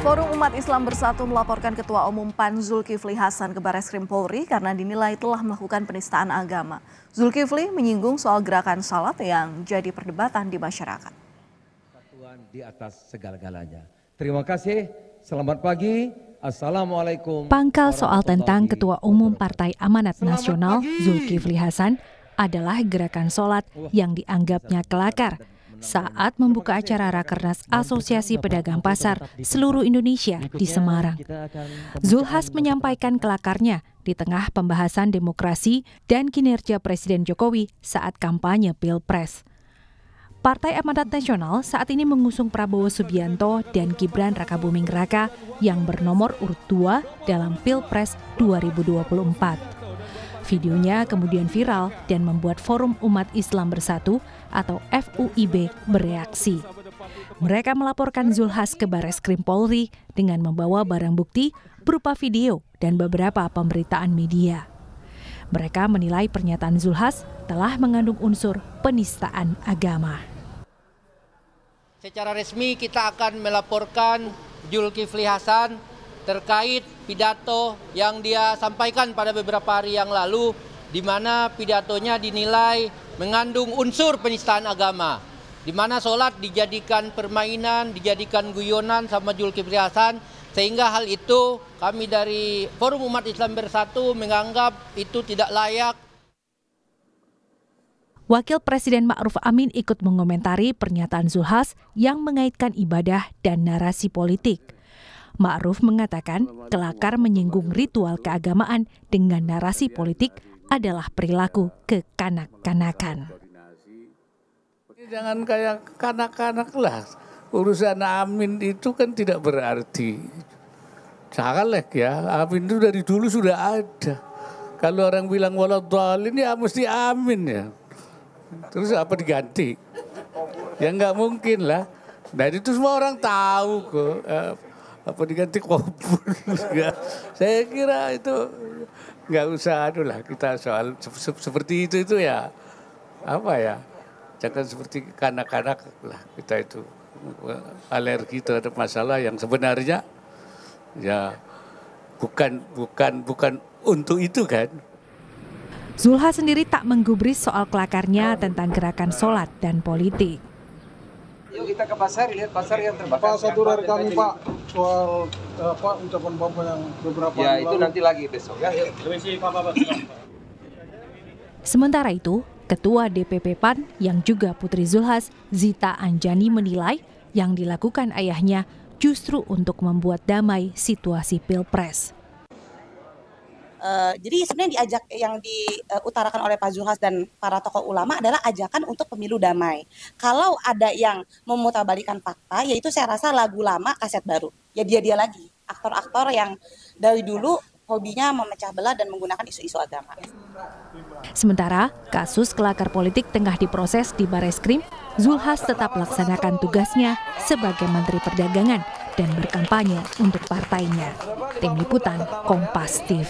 Forum Umat Islam Bersatu melaporkan Ketua Umum PAN Zulkifli Hasan ke Baris Krim Polri karena dinilai telah melakukan penistaan agama. Zulkifli menyinggung soal gerakan salat yang jadi perdebatan di masyarakat. Satuan di atas segala-galanya. Terima kasih, selamat pagi, Assalamualaikum. Pangkal soal tentang Ketua Umum Partai Amanat Nasional Zulkifli Hasan adalah gerakan salat yang dianggapnya kelakar saat membuka acara Rakernas Asosiasi Pedagang Pasar seluruh Indonesia di Semarang. Zulhas menyampaikan kelakarnya di tengah pembahasan demokrasi dan kinerja Presiden Jokowi saat kampanye Pilpres. Partai Amanat Nasional saat ini mengusung Prabowo Subianto dan Gibran Rakabuming Raka yang bernomor urut 2 dalam Pilpres 2024. Videonya kemudian viral dan membuat Forum Umat Islam Bersatu atau FUIB bereaksi. Mereka melaporkan Zulhas ke Bares Krim Polri dengan membawa barang bukti berupa video dan beberapa pemberitaan media. Mereka menilai pernyataan Zulhas telah mengandung unsur penistaan agama. Secara resmi kita akan melaporkan Julkifli Hasan terkait pidato yang dia sampaikan pada beberapa hari yang lalu di mana pidatonya dinilai mengandung unsur penistaan agama di mana sholat dijadikan permainan, dijadikan guyonan sama Julkifli Hasan sehingga hal itu kami dari Forum Umat Islam Bersatu menganggap itu tidak layak Wakil Presiden Ma'ruf Amin ikut mengomentari pernyataan Zulhas yang mengaitkan ibadah dan narasi politik. Ma'ruf mengatakan kelakar menyinggung ritual keagamaan dengan narasi politik adalah perilaku kekanak-kanakan. Jangan kayak kanak-kanak lah. Urusan amin itu kan tidak berarti. Caleg ya, amin itu dari dulu sudah ada. Kalau orang bilang ini ya mesti amin ya. Terus apa diganti? Ya nggak mungkin lah. Dan nah, itu semua orang tahu kok. Eh, apa diganti juga saya kira itu nggak usah aduh lah kita soal se se seperti itu itu ya apa ya jangan seperti kanak-kanak lah kita itu eh, alergi terhadap masalah yang sebenarnya ya bukan bukan bukan untuk itu kan Zulha sendiri tak menggubris soal kelakarnya tentang gerakan sholat dan politik. Yuk kita ke pasar lihat pasar yang terbakar. Pak satu dari kami Pak soal eh, apa ucapan bapak yang beberapa ya itu lalu. nanti lagi besok ya. ya. Terima Pak Sementara itu, Ketua DPP PAN yang juga Putri Zulhas, Zita Anjani menilai yang dilakukan ayahnya justru untuk membuat damai situasi Pilpres. Uh, jadi sebenarnya diajak yang diutarakan uh, oleh Pak Zulhas dan para tokoh ulama adalah ajakan untuk pemilu damai. Kalau ada yang memutarbalikan fakta, yaitu saya rasa lagu lama kaset baru. Ya dia dia lagi aktor-aktor yang dari dulu hobinya memecah belah dan menggunakan isu-isu agama. Sementara kasus kelakar politik tengah diproses di Bareskrim, Zulhas tetap melaksanakan tugasnya sebagai Menteri Perdagangan dan berkampanye untuk partainya. Tim Liputan Kompas TV.